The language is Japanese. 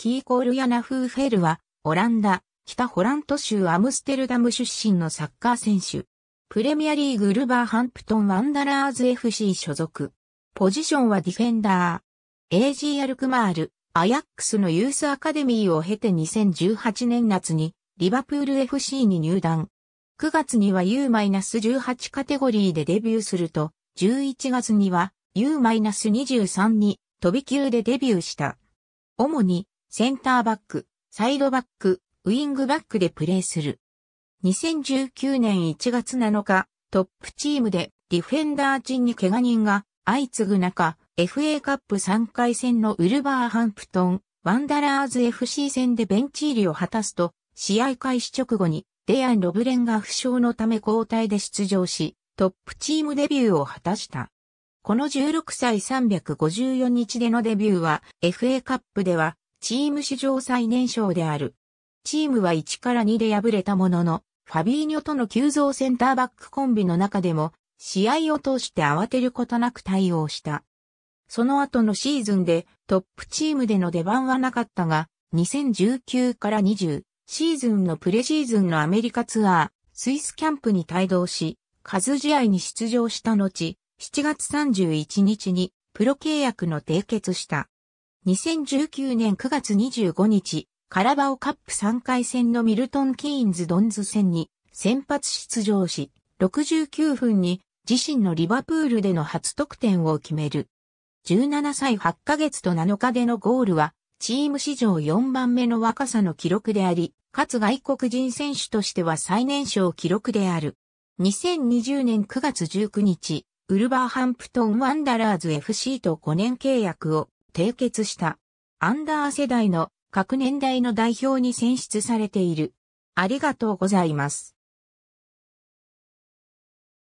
キーコール・ヤナ・フーフェルは、オランダ、北ホラント州アムステルダム出身のサッカー選手。プレミアリーグルバーハンプトン・ワンダラーズ FC 所属。ポジションはディフェンダー。AG アルクマール、アヤックスのユースアカデミーを経て2018年夏にリバプール FC に入団。9月には U-18 カテゴリーでデビューすると、11月には U-23 に飛び級でデビューした。主にセンターバック、サイドバック、ウィングバックでプレーする。2019年1月7日、トップチームでディフェンダー陣に怪我人が相次ぐ中、FA カップ3回戦のウルバーハンプトン、ワンダラーズ FC 戦でベンチ入りを果たすと、試合開始直後にデアン・ロブレンが負傷のため交代で出場し、トップチームデビューを果たした。この16歳354日でのデビューは FA カップではチーム史上最年少である。チームは1から2で敗れたものの、ファビーニョとの急増センターバックコンビの中でも、試合を通して慌てることなく対応した。その後のシーズンでトップチームでの出番はなかったが、2019から20シーズンのプレシーズンのアメリカツアー、スイスキャンプに帯同し、数試合に出場した後、7月31日にプロ契約の締結した。2019年9月25日、カラバオカップ3回戦のミルトン・キーンズ・ドンズ戦に先発出場し、69分に自身のリバプールでの初得点を決める。17歳8ヶ月と7日でのゴールは、チーム史上4番目の若さの記録であり、かつ外国人選手としては最年少記録である。2020年9月19日、ウルバーハンプトン・ワンダラーズ FC と5年契約を締結した。アンダー世代の各年代の代表に選出されている。ありがとうございます。